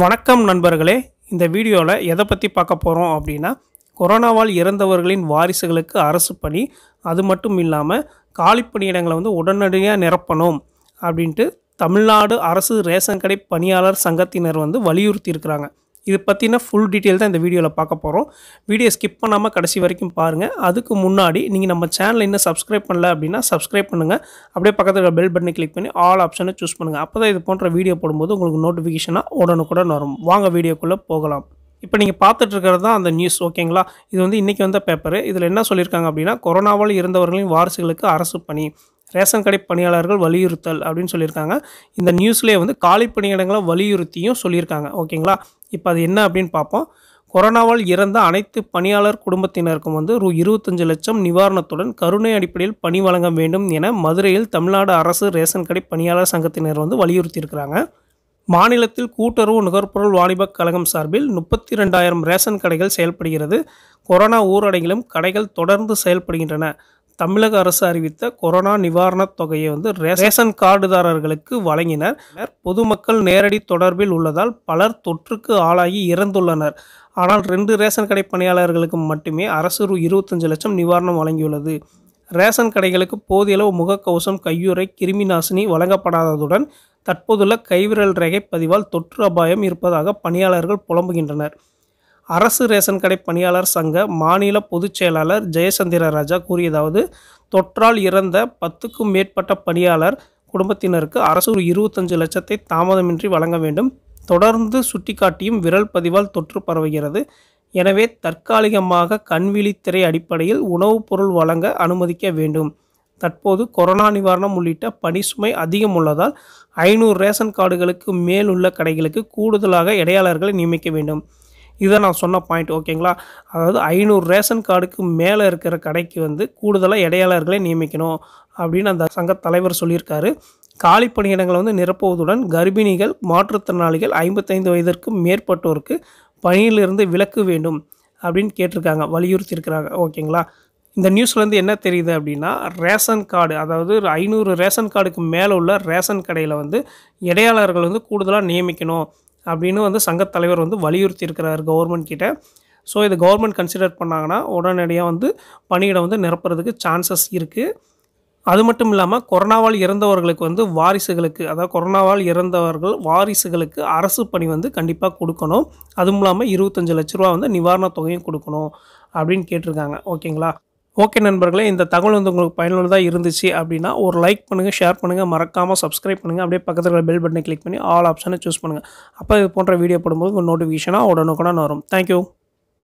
வணக்கம் நண்பர்களே இந்த வீடியோவில் எதை பற்றி பார்க்க போகிறோம் அப்படின்னா கொரோனாவால் இறந்தவர்களின் வாரிசுகளுக்கு அரசு பணி அது மட்டும் இல்லாமல் காலிப்பணியிடங்களை வந்து உடனடியாக நிரப்பணும் அப்படின்ட்டு தமிழ்நாடு அரசு ரேஷன் கடை பணியாளர் சங்கத்தினர் வந்து வலியுறுத்தி இருக்கிறாங்க இது பற்றின ஃபுல் டீட்டெயில் தான் இந்த வீடியோவில் பார்க்க போகிறோம் வீடியோ ஸ்கிப் பண்ணாமல் கடைசி வரைக்கும் பாருங்கள் அதுக்கு முன்னாடி நீங்கள் நம்ம சேனலை இன்னும் சப்ஸ்கிரைப் பண்ணல அப்படின்னா சப்ஸ்கிரைப் பண்ணுங்கள் அப்படியே பக்கத்தில் பெல் பட்டனை கிளிக் பண்ணி ஆல் ஆப்ஷனை சூஸ் பண்ணுங்கள் அப்போ தான் இது போன்ற வீடியோ போடும்போது உங்களுக்கு நோட்டிஃபிகேஷனாக உடனுக்குடன் வரும் வாங்க வீடியோக்குள்ளே போகலாம் இப்போ நீங்கள் பார்த்துட்ருக்கிறது தான் அந்த நியூஸ் ஓகேங்களா இது வந்து இன்றைக்கி வந்த பேப்பர் இதில் என்ன சொல்லியிருக்காங்க அப்படின்னா கொரோனாவால் இருந்தவர்களின் வாரிசுகளுக்கு அரசு பணி ரேஷன் கடை பணியாளர்கள் வலியுறுத்தல் அப்படின்னு சொல்லியிருக்காங்க இந்த நியூஸ்லேயே வந்து காலி பணியிடங்களை வலியுறுத்தியும் சொல்லியிருக்காங்க ஓகேங்களா இப்போ அது என்ன அப்படின்னு பார்ப்போம் கொரோனாவால் இறந்த அனைத்து பணியாளர் குடும்பத்தினருக்கும் வந்து ரூ இருபத்தஞ்சு லட்சம் நிவாரணத்துடன் கருணை அடிப்படையில் பணி வழங்க வேண்டும் என மதுரையில் தமிழ்நாடு அரசு ரேஷன் கடை பணியாளர் சங்கத்தினர் வந்து வலியுறுத்தியிருக்கிறாங்க மாநிலத்தில் கூட்டுறவு நுகர்பொருள் வாணிப கழகம் சார்பில் முப்பத்தி ரெண்டாயிரம் ரேஷன் கடைகள் செயல்படுகிறது கொரோனா ஊரடங்கிலும் கடைகள் தொடர்ந்து செயல்படுகின்றன தமிழக அரசு அறிவித்த கொரோனா நிவாரணத் தொகையை வந்து ரேஷன் கார்டுதாரர்களுக்கு வழங்கினர் பொதுமக்கள் நேரடி தொடர்பில் உள்ளதால் பலர் தொற்றுக்கு ஆளாகி இறந்துள்ளனர் ஆனால் ரெண்டு ரேஷன் கடை பணியாளர்களுக்கு மட்டுமே அரசு இருபத்தஞ்சு லட்சம் நிவாரணம் வழங்கியுள்ளது ரேஷன் கடைகளுக்கு போதியளவு முகக்கவசம் கையுறை கிருமி நாசினி வழங்கப்படாததுடன் தற்போதுள்ள கைவிரல் ரேகை பதிவால் தொற்று அபாயம் இருப்பதாக பணியாளர்கள் புலம்புகின்றனர் அரசு ரேஷன் கடை பணியாளர் சங்க மாநில பொதுச் செயலாளர் ஜெயசந்திர ராஜா கூறியதாவது தொற்றால் இறந்த பத்துக்கும் மேற்பட்ட பணியாளர் குடும்பத்தினருக்கு அரசு ஒரு இருபத்தஞ்சு லட்சத்தை தாமதமின்றி வழங்க வேண்டும் தொடர்ந்து சுட்டிக்காட்டியும் விரல் பதிவால் தொற்று பரவுகிறது எனவே தற்காலிகமாக கண்விழித்திரை அடிப்படையில் உணவுப் பொருள் வழங்க அனுமதிக்க வேண்டும் தற்போது கொரோனா நிவாரணம் உள்ளிட்ட பணி சுமை அதிகம் உள்ளதால் ஐநூறு ரேஷன் கார்டுகளுக்கு மேல் உள்ள கடைகளுக்கு கூடுதலாக இடையாளர்களை நியமிக்க வேண்டும் இதை நான் சொன்ன பாயிண்ட் ஓகேங்களா அதாவது ஐநூறு ரேஷன் கார்டுக்கு மேலே இருக்கிற கடைக்கு வந்து கூடுதலாக இடையாளர்களை நியமிக்கணும் அப்படின்னு அந்த சங்க தலைவர் சொல்லியிருக்காரு காலி பணியிடங்களை வந்து நிரப்புவதுடன் கர்ப்பிணிகள் மாற்றுத்திறனாளிகள் ஐம்பத்தைந்து வயதிற்கும் மேற்பட்டோருக்கு பணியிலிருந்து விலக்கு வேண்டும் அப்படின்னு கேட்டிருக்காங்க வலியுறுத்தி இருக்கிறாங்க ஓகேங்களா இந்த நியூஸ்லேருந்து என்ன தெரியுது அப்படின்னா ரேஷன் கார்டு அதாவது ஐநூறு ரேஷன் கார்டுக்கு மேலே உள்ள ரேஷன் கடையில் வந்து இடையாளர்கள் வந்து கூடுதலாக நியமிக்கணும் அப்படின்னு வந்து தலைவர் வந்து வலியுறுத்தியிருக்கிறார் கவர்மெண்ட் கிட்ட ஸோ இது கவர்மெண்ட் கன்சிடர் பண்ணாங்கன்னா உடனடியாக வந்து பணியிடம் வந்து நிரப்புறதுக்கு சான்சஸ் இருக்குது அது மட்டும் இல்லாமல் கொரோனாவால் இறந்தவர்களுக்கு வந்து வாரிசுகளுக்கு அதாவது கொரோனாவால் இறந்தவர்கள் வாரிசுகளுக்கு அரசு பணி வந்து கண்டிப்பாக கொடுக்கணும் அதுவும் இல்லாமல் இருபத்தஞ்சி லட்ச ரூபா வந்து நிவாரணத் தொகையும் கொடுக்கணும் அப்படின்னு கேட்டிருக்காங்க ஓகேங்களா ஓகே நண்பர்களே இந்த தகவல் வந்து உங்களுக்கு பயனுள்ளதாக இருந்துச்சு அப்படின்னா ஒரு லைக் பண்ணுங்கள் ஷேர் பண்ணுங்கள் மறக்காமல் சப்ஸ்கிரைப் பண்ணுங்கள் அப்படியே பக்கத்தில் பெல் பட்டனை கிளிக் பண்ணி ஆல் ஆப்ஷனை சூஸ் பண்ணுங்கள் அப்போ இது போன்ற வீடியோ போடும்போது உங்கள் நோட்டிஃபிகேஷனாக உடனுக்குடன் வரும் தேங்க்யூ